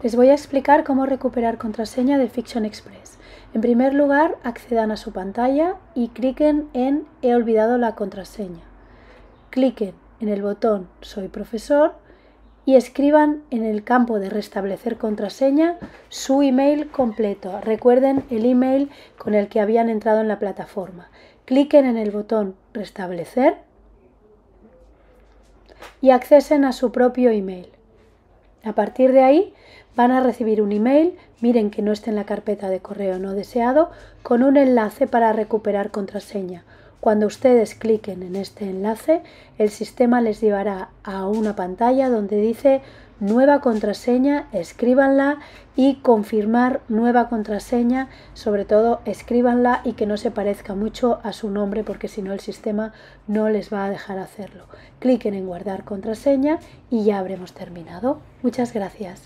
Les voy a explicar cómo recuperar contraseña de Fiction Express. En primer lugar, accedan a su pantalla y cliquen en He olvidado la contraseña. Cliquen en el botón Soy profesor y escriban en el campo de restablecer contraseña su email completo. Recuerden el email con el que habían entrado en la plataforma. Cliquen en el botón restablecer y accesen a su propio email. A partir de ahí van a recibir un email, miren que no esté en la carpeta de correo no deseado, con un enlace para recuperar contraseña. Cuando ustedes cliquen en este enlace, el sistema les llevará a una pantalla donde dice nueva contraseña, escríbanla y confirmar nueva contraseña, sobre todo escríbanla y que no se parezca mucho a su nombre porque si no el sistema no les va a dejar hacerlo. Cliquen en guardar contraseña y ya habremos terminado. Muchas gracias.